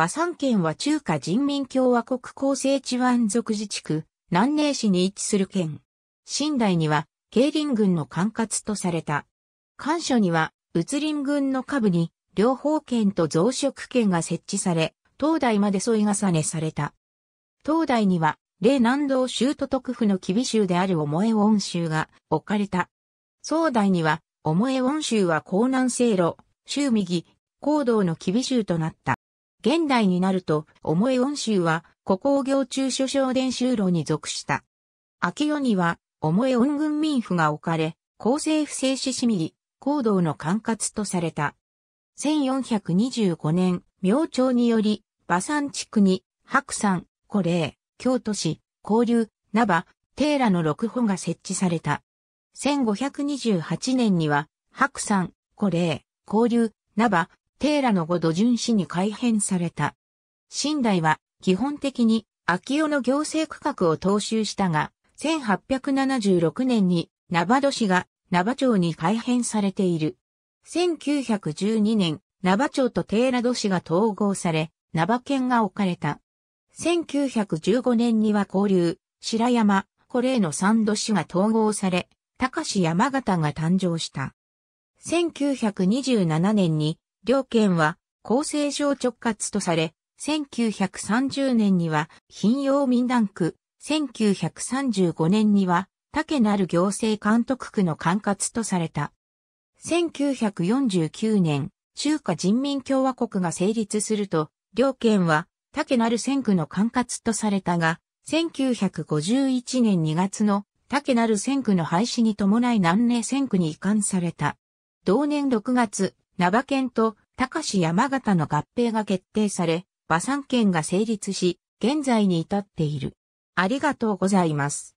馬山県は中華人民共和国厚生地湾族自治区、南寧市に位置する県。新代には、慶林軍の管轄とされた。官所には、宇林軍の下部に、両方県と増殖県が設置され、東大まで添い重ねされた。東大には、霊南道州都督府の吉備州である思え温州が置かれた。総大には、萌え温州は江南西路、州右、高道の吉備州となった。現代になると、重い温州は、古工業中所省伝州路に属した。秋夜には、重い温軍民府が置かれ、厚生不正し市民、行動の管轄とされた。1425年、明朝により、馬山地区に、白山、古霊、京都市、交流、名馬、テーラの六本が設置された。1528年には、白山、古霊、交流、名馬、テーラの五度巡視に改編された。寝台は基本的に秋尾の行政区画を踏襲したが、1876年に長門市が長町に改編されている。1912年、長町とテーラ都市が統合され、長県が置かれた。1915年には交流、白山、コれの三都市が統合され、高市山形が誕生した。1927年に両県は厚生省直轄とされ、1930年には頻用民団区、1935年には竹なる行政監督区の管轄とされた。1949年、中華人民共和国が成立すると、両県は竹なる選区の管轄とされたが、1951年2月の竹なる選区の廃止に伴い南寧選区に移管された。同年6月、バ県と高市山形の合併が決定され、馬産県が成立し、現在に至っている。ありがとうございます。